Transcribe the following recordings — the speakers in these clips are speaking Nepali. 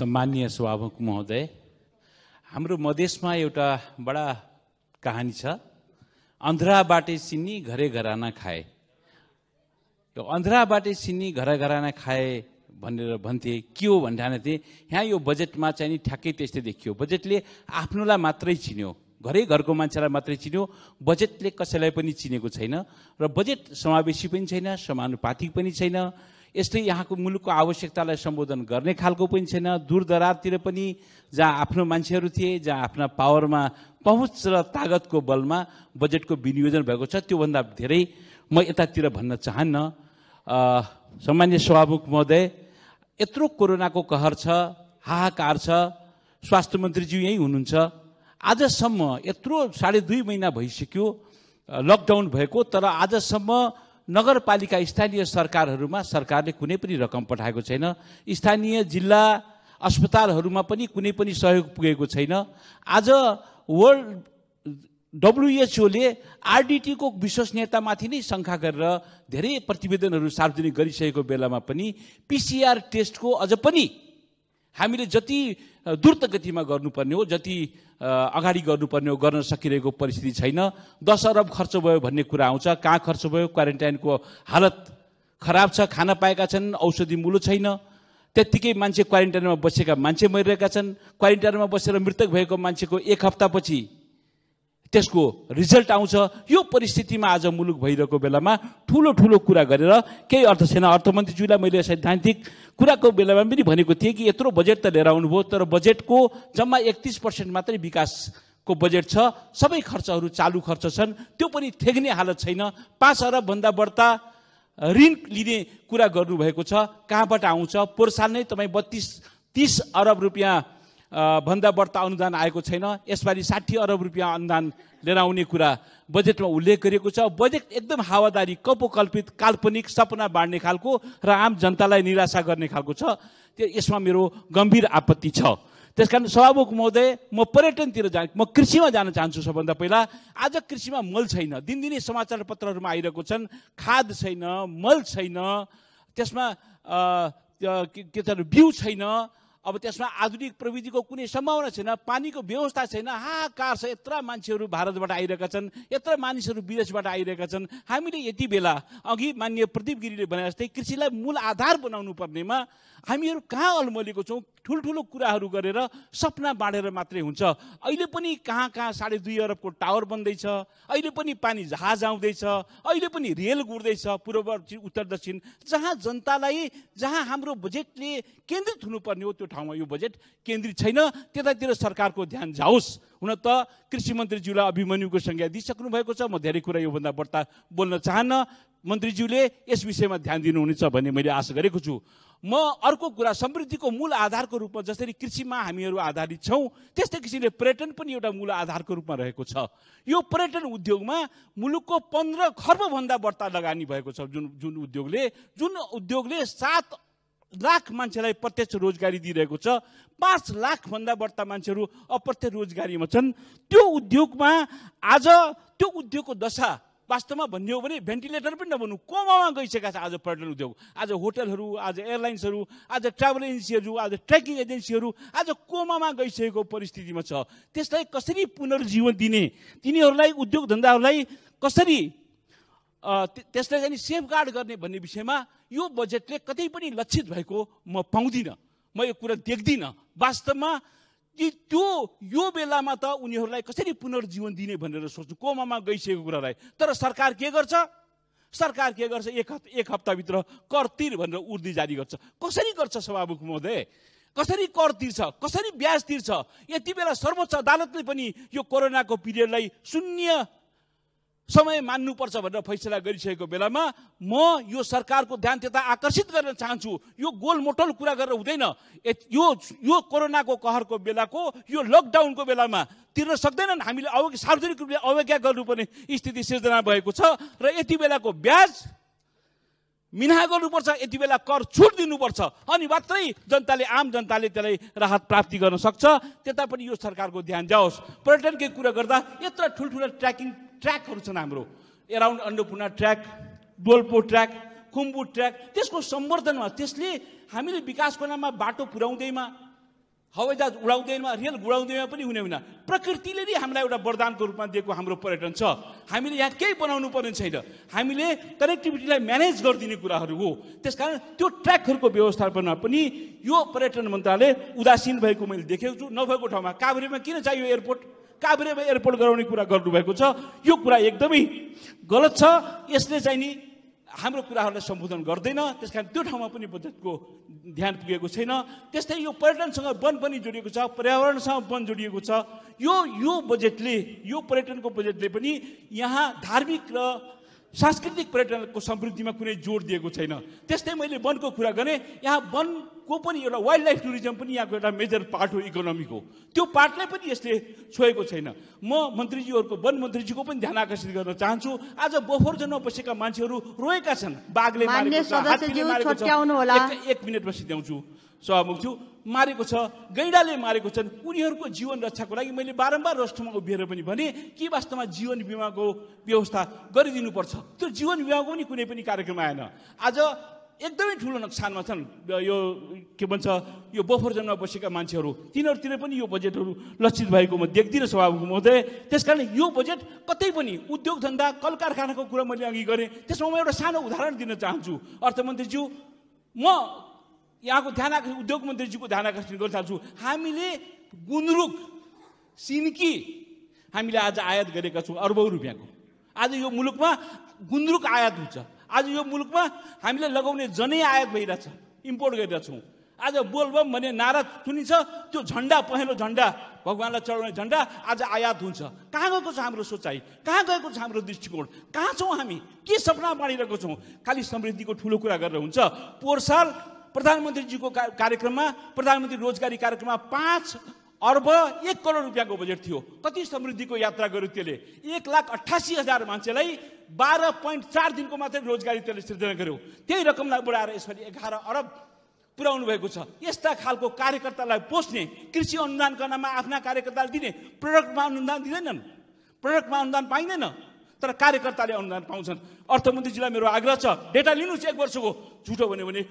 सम्मान्य सभामुख महोदय हाम्रो मधेसमा एउटा बडा कहानी छ अन्ध्राबाटै सिन्नी घरे घराना खाए यो अन्ध्राबाटै सिन्नी घर घराना खाए भनेर भन्थे के हो भन्थे यहाँ यो बजेटमा चाहिँ नि ठ्याक्कै त्यस्तै देखियो बजेटले आफ्नोलाई मात्रै चिन्यो घरै घरको मान्छेलाई मात्रै चिन्यो बजेटले कसैलाई पनि चिनेको छैन र बजेट समावेशी पनि छैन समानुपातिक पनि छैन यस्तै यहाँको मुलुकको आवश्यकतालाई सम्बोधन गर्ने खालको पनि छैन दूरदराजतिर पनि जहाँ आफ्नो मान्छेहरू थिए जहाँ आफ्ना पावरमा पहुँच र तागतको बलमा बजेटको विनियोजन भएको छ त्योभन्दा धेरै म यतातिर भन्न चाहन्न सामान्य सभामुख महोदय यत्रो कोरोनाको कहर छ हाहाकार छ स्वास्थ्य मन्त्रीज्यू यहीँ हुनुहुन्छ आजसम्म यत्रो साढे दुई महिना भइसक्यो लकडाउन भएको तर आजसम्म नगरपालिका स्थानीय सरकारहरूमा सरकारले कुनै पनि रकम पठाएको छैन स्थानीय जिल्ला अस्पतालहरूमा पनि कुनै पनि सहयोग पुगेको छैन आज वर्ल्ड डब्लुएचओले आरडिटीको विश्वसनीयतामाथि नै शङ्का गरेर धेरै प्रतिवेदनहरू सार्वजनिक गरिसकेको बेलामा पनि पिसिआर टेस्टको अझ पनि हामीले जति द्रुत गतिमा गर्नुपर्ने हो जति अगाडि गर्नुपर्ने हो गर्न सकिरहेको परिस्थिति छैन दस अरब खर्च भयो भन्ने कुरा आउँछ कहाँ खर्च भयो क्वारेन्टाइनको हालत खराब छ खान पाएका छन् औषधि मुलो छैन त्यत्तिकै मान्छे क्वारेन्टाइनमा बसेका मान्छे मरिरहेका छन् क्वारेन्टाइनमा बसेर मृतक भएको मान्छेको एक हप्तापछि त्यसको रिजल्ट आउँछ यो परिस्थितिमा आज मुलुक भइरहेको बेलामा ठुलो ठुलो कुरा गरेर केही अर्थसेना छैन अर्थमन्त्रीज्यूलाई मैले सैद्धान्तिक कुराको बेलामा पनि भनेको थिएँ कि यत्रो बजेट त लिएर आउनुभयो तर बजेटको जम्मा एकतिस पर्सेन्ट मात्रै विकासको बजेट छ सबै खर्चहरू चालु खर्च छन् त्यो पनि ठेग्ने हालत छैन पाँच अरबभन्दा बढ्ता ऋण लिने कुरा गर्नुभएको छ कहाँबाट आउँछ पोहोर साल नै तपाईँ बत्तिस तिस अरब रुपियाँ भन्दा बढ्ता अनुदान आएको छैन यसपालि साठी अरब रुपियाँ अनुदान लिएर आउने कुरा बजेटमा उल्लेख गरिएको छ बजेट एकदम हावादारी कपोकल्पित काल्पनिक सपना बाँड्ने खालको र आम जनतालाई निराशा गर्ने खालको छ त्यो यसमा मेरो गम्भीर आपत्ति छ त्यस कारण सभामुख महोदय म पर्यटनतिर जा म कृषिमा जान चाहन्छु सबभन्दा पहिला आज कृषिमा मल छैन दिनदिनै समाचार पत्रहरूमा आइरहेको छन् खाद छैन मल छैन त्यसमा के छ बिउ छैन अब त्यसमा आधुनिक प्रविधिको कुनै सम्भावना छैन पानीको व्यवस्था छैन हाहाकार छ यत्र मान्छेहरू भारतबाट आइरहेका छन् यत्र मानिसहरू विदेशबाट आइरहेका छन् हामीले यति बेला अघि मान्य प्रदीप गिरीले भने जस्तै कृषिलाई मूल आधार बनाउनु पर्नेमा हामीहरू कहाँ अल्मलेको छौँ ठुल्ठुलो कुराहरू गरेर सपना बाँडेर मात्रै हुन्छ अहिले पनि कहाँ कहाँ साढे दुई अरबको टावर बन्दैछ अहिले पनि पानी जहाज आउँदैछ अहिले पनि रेल गुड्दैछ पूर्व उत्तर दक्षिण जहाँ जनतालाई जहाँ हाम्रो बजेटले केन्द्रित हुनुपर्ने हो त्यो ठाउँमा यो बजेट केन्द्रित छैन त्यतातिर सरकारको ध्यान जाओस् हुन त कृषि मन्त्रीज्यूलाई अभिमन्युको संज्ञा दिइसक्नु भएको छ म धेरै कुरा योभन्दा बढ्ता बोल्न चाहन्न मन्त्रीज्यूले यस विषयमा ध्यान दिनुहुनेछ भन्ने मैले आशा गरेको छु म अर्को कुरा समृद्धिको मूल आधारको रूपमा जसरी कृषिमा हामीहरू आधारित छौँ त्यस्तै किसिमले पर्यटन पनि एउटा मूल आधारको रूपमा रहेको छ यो पर्यटन उद्योगमा मुलुकको पन्ध्र खर्बभन्दा बढ्ता लगानी भएको छ जुन जुन उद्योगले जुन उद्योगले सात लाख मान्छेलाई प्रत्यक्ष रोजगारी दिइरहेको छ पाँच लाखभन्दा बढ्ता मान्छेहरू अप्रत्यक्ष रोजगारीमा छन् त्यो उद्योगमा आज त्यो उद्योगको दशा वास्तवमा भन्ने हो भने भेन्टिलेटर पनि नभन्नु कोमामा गइसकेका छ आज पर्यटन उद्योग आज होटलहरू आज एयरलाइन्सहरू आज ट्राभल एजेन्सीहरू आज ट्रेकिङ एजेन्सीहरू आज कोमामा गइसकेको परिस्थितिमा छ त्यसलाई कसरी पुनर्जीवन दिने तिनीहरूलाई उद्योग धन्दाहरूलाई कसरी त्यसलाई चाहिँ सेफ गार्ड गर्ने भन्ने विषयमा यो बजेटले कतै पनि लक्षित भएको म पाउँदिनँ म यो कुरा देख्दिनँ वास्तवमा कि त्यो यो बेलामा त उनीहरूलाई कसरी पुनर्जीवन दिने भनेर सोच्नु कोमामा गइसकेको कुरालाई तर सरकार के गर्छ सरकार के गर्छ एक हप्ता एक हप्ताभित्र कर तिर भनेर उर्दी जारी गर्छ कसरी गर्छ सभामुख महोदय कसरी कर तिर्छ कसरी ब्याज तिर्छ यति बेला सर्वोच्च अदालतले पनि यो कोरोनाको पिरियडलाई शून्य समय मान्नुपर्छ भनेर फैसला गरिसकेको बेलामा म यो सरकारको ध्यान त्यता आकर्षित गर्न चाहन्छु यो गोलमोटल कुरा गरेर हुँदैन यो यो कोरोनाको कहरको बेलाको यो लकडाउनको बेलामा तिर्न सक्दैनन् हामीले अव सार्वजनिक रूपले अवज्ञा गर्नुपर्ने स्थिति सिर्जना भएको छ र यति बेलाको ब्याज मिना गर्नुपर्छ यति बेला कर छुट दिनुपर्छ अनि मात्रै जनताले आम जनताले त्यसलाई राहत प्राप्ति गर्न सक्छ त्यता पनि यो सरकारको ध्यान जाओस् पर्यटनकै कुरा गर्दा यत्र ठुल्ठुला ट्र्याकिङ ट्र्याकहरू छन् हाम्रो around Annapurna trek Dolpo trek Khumbu trek त्यसको सम्वर्धनमा त्यसले हामीले विकासको नाममा बाटो पुर्याउँदैमा हवाईजहाज उडाउँदैमा रेल गुडाउँदैमा पनि हुने होइन प्रकृतिले नै हामीलाई एउटा वरदानको रूपमा दिएको हाम्रो पर्यटन छ हामीले यहाँ केही बनाउनु पर्ने छैन हामीले कनेक्टिभिटीलाई म्यानेज गरिदिने कुराहरू हो त्यसकारण त्यो ट्र्याकहरूको व्यवस्थापनमा पनि यो पर्यटन मन्त्रालय उदासीन भएको मैले देखेको छु नभएको ठाउँमा काभ्रेमा किन चाहियो एयरपोर्ट काभ्रेमा एयरपोर्ट गराउने कुरा गर्नुभएको छ यो कुरा एकदमै गलत छ यसले चाहिँ नि हाम्रो कुराहरूलाई सम्बोधन गर्दैन त्यस कारण त्यो ठाउँमा पनि बजेटको ध्यान पुगेको छैन त्यस्तै यो पर्यटनसँग वन पनि जोडिएको छ पर्यावरणसँग वन जोडिएको छ यो यो बजेटले यो पर्यटनको बजेटले पनि यहाँ धार्मिक र सांस्कृतिक पर्यटनको समृद्धिमा कुनै जोड दिएको छैन त्यस्तै मैले वनको कुरा गरेँ यहाँ वन को पनि एउटा वाइल्ड लाइफ टुरिज्म पनि यहाँको एउटा मेजर पार्ट हो इकोनोमीको त्यो पार्टलाई पनि यसले छोएको छैन म मन्त्रीजीहरूको वन मन्त्रीजीको पनि ध्यान आकर्षित गर्न चाहन्छु आज बोफोर जन्म बसेका मान्छेहरू रोएका छन् बाघले एक मिनटमा सिद्ध्याउँछु सहमुख छु मारेको छ गैडाले मारेको छन् उनीहरूको जीवन रक्षाको लागि मैले बारम्बार राष्ट्रमा उभिएर पनि भने के वास्तवमा जीवन बिमाको व्यवस्था गरिदिनुपर्छ त्यो जीवन बिमाको पनि कुनै पनि कार्यक्रम आएन आज एकदमै ठुलो नोक्सानमा छन् यो के भन्छ यो बफरजनमा बसेका मान्छेहरू तिनीहरूतिर पनि यो बजेटहरू लक्षित भएको म देख्दिनँ स्वभावको महोदय त्यस कारण यो बजेट कतै पनि उद्योग धन्दा कल कारखानाको कुरा मैले अघि गरेँ त्यसमा म एउटा सानो उदाहरण दिन चाहन्छु अर्थमन्त्रीज्यू म यहाँको ध्यान आकर्षण उद्योग मन्त्रीज्यूको ध्यान आकर्षण गर्न चाहन्छु हामीले गुन्द्रुक सिन्की हामीले आज आयात गरेका छौँ अर्बौँ रुपियाँको आज यो मुलुकमा गुन्द्रुक आयात हुन्छ आज यो मुलुकमा हामीले लगाउने जनै आयात भइरहेछ इम्पोर्ट गरिरहेछौँ आज बोलबम भन्ने नारा सुनिन्छ त्यो झन्डा पहेँलो झन्डा भगवान्लाई चढाउने झन्डा आज आयात हुन्छ कहाँ गएको छ हाम्रो सोचाइ कहाँ गएको छ हाम्रो दृष्टिकोण कहाँ छौँ हामी के सपना बाँडिरहेको छौँ खालि समृद्धिको ठुलो कुरा गरेर हुन्छ पोहोर साल प्रधानमन्त्रीजीको कार्यक्रममा प्रधानमन्त्री रोजगारी कार्यक्रममा पाँच अर्ब एक करोड रुपियाँको बजेट थियो कति समृद्धिको यात्रा गर्यो त्यसले एक लाख अठासी हजार मान्छेलाई बाह्र पोइन्ट चार दिनको मात्रै रोजगारी त्यसले सृजना गर्यो त्यही रकमलाई बढाएर यसरी एघार अरब पुर्याउनु भएको छ यस्ता खालको कार्यकर्तालाई पोस्ने कृषि नाममा आफ्ना कार्यकर्तालाई दिने प्रडक्टमा अनुदान दिँदैनन् प्रडक्टमा अनुदान पाइँदैन तर कार्यकर्ताले अनुदान पाउँछन् अर्थमन्त्रीजीलाई मेरो आग्रह छ डेटा लिनुहोस् एक वर्षको झुटो भन्यो भने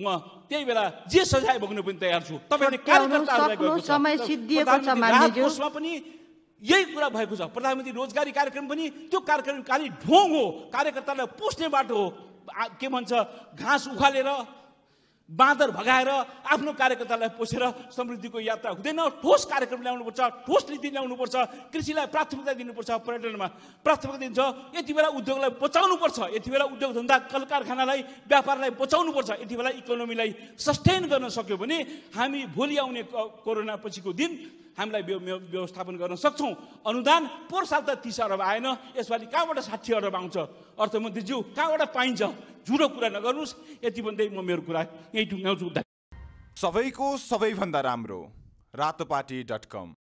म त्यही बेला जे सजाय भोग्नु पनि तयार छु तपाईँहरूले पनि यही कुरा भएको छ प्रधानमन्त्री रोजगारी कार्यक्रम पनि त्यो कार्यक्रम खालि ढोङ हो कार्यकर्तालाई पुस्ने बाटो हो के भन्छ घाँस उखालेर बाँदर भगाएर आफ्नो कार्यकर्तालाई पोसेर समृद्धिको यात्रा हुँदैन ठोस कार्यक्रम ल्याउनुपर्छ ठोस नीति ल्याउनुपर्छ कृषिलाई प्राथमिकता दिनुपर्छ पर्यटनमा प्राथमिकता दिन्छ यति बेला उद्योगलाई बचाउनुपर्छ यति बेला उद्योग धन्दा कल कारखानालाई व्यापारलाई बचाउनुपर्छ यति बेला इकोनोमीलाई सस्टेन गर्न सक्यो भने हामी भोलि आउने कोरोना पछिको दिन हामीलाई व्यवस्थापन गर्न सक्छौँ अनुदान पोहोर साल त तिस अरब आएन यसपालि कहाँबाट साठी अरब आउँछ अर्थमन्त्रीज्यू कहाँबाट पाइन्छ झुरो कुरा नगर्नुहोस् यति भन्दै म मेरो कुरा यही ढुङ्गाउँछु सबैको सबैभन्दा राम्रो रातोपाटी डट कम